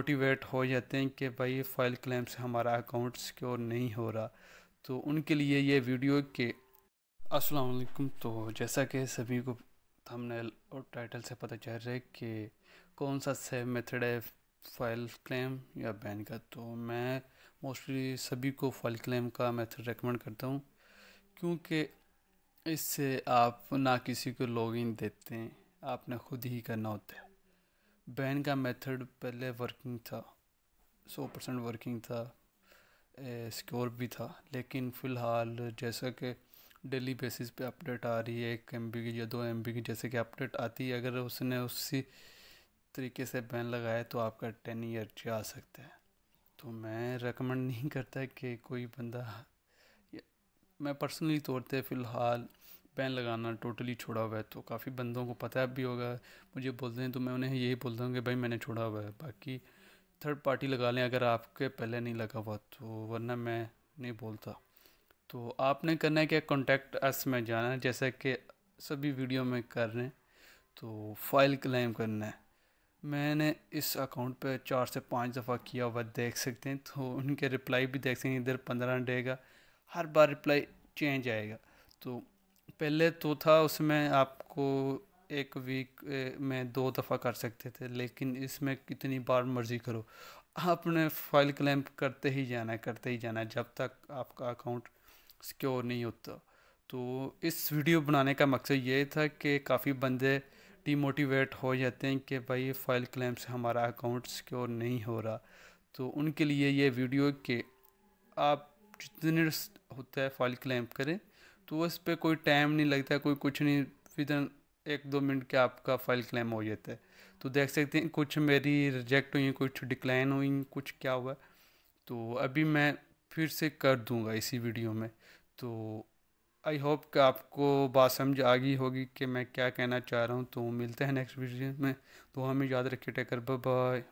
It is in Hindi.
मोटिवेट हो जाते हैं कि भाई फाइल क्लेम से हमारा अकाउंट सिक्योर नहीं हो रहा तो उनके लिए ये वीडियो के अस्सलाम वालेकुम तो जैसा कि सभी को थंबनेल और टाइटल से पता चल रहा है कि कौन सा से मेथड है फाइल क्लेम या बैन का तो मैं मोस्टली सभी को फाइल क्लेम का मेथड रेकमेंड करता हूँ क्योंकि इससे आप ना किसी को लॉगिन देते हैं आपने खुद ही करना होता है बैन का मेथड पहले वर्किंग था सौ परसेंट वर्किंग था सिक्योर भी था लेकिन फ़िलहाल जैसा कि डेली बेसिस पे अपडेट आ रही है एक एम की या दो एम की जैसे कि अपडेट आती है अगर उसने उसी तरीके से बैन लगाया तो आपका टेन ईयर जा सकता है तो मैं रेकमेंड नहीं करता कि कोई बंदा मैं पर्सनली तौर पर फ़िलहाल बैन लगाना टोटली छोड़ा हुआ है तो काफ़ी बंदों को पता भी होगा मुझे बोलते हैं तो मैं उन्हें यही बोलता हूँ कि भाई मैंने छोड़ा हुआ है बाकी थर्ड पार्टी लगा लें अगर आपके पहले नहीं लगा हुआ तो वरना मैं नहीं बोलता तो आपने करना है क्या कॉन्टैक्ट अस में जाना है जैसा कि सभी वीडियो में कर रहे हैं तो फाइल क्लेम करना है मैंने इस अकाउंट पे चार से पाँच दफ़ा किया हुआ देख सकते हैं तो उनके रिप्लाई भी देख सकते हैं इधर पंद्रह डे का हर बार रिप्लाई चेंज आएगा तो पहले तो था उसमें आपको एक वीक में दो दफ़ा कर सकते थे लेकिन इसमें कितनी बार मर्ज़ी करो आपने फाइल क्लैम्प करते ही जाना करते ही जाना जब तक आपका अकाउंट सिक्योर नहीं होता तो इस वीडियो बनाने का मकसद ये था कि काफ़ी बंदे डीमोटिवेट हो जाते हैं कि भाई फाइल क्लैम्प से हमारा अकाउंट सिक्योर नहीं हो रहा तो उनके लिए ये वीडियो कि आप जितने होता है फाइल क्लेम करें तो उस पर कोई टाइम नहीं लगता कोई कुछ नहीं इन एक दो मिनट के आपका फाइल क्लेम हो जाता है तो देख सकते हैं कुछ मेरी रिजेक्ट हुई कुछ डिक्लाइन हुई कुछ क्या हुआ तो अभी मैं फिर से कर दूंगा इसी वीडियो में तो आई होप कि आपको बात समझ आ गई होगी कि मैं क्या कहना चाह रहा हूँ तो मिलते हैं नेक्स्ट वीडियो में तो हमें याद रखिए टेकर बाय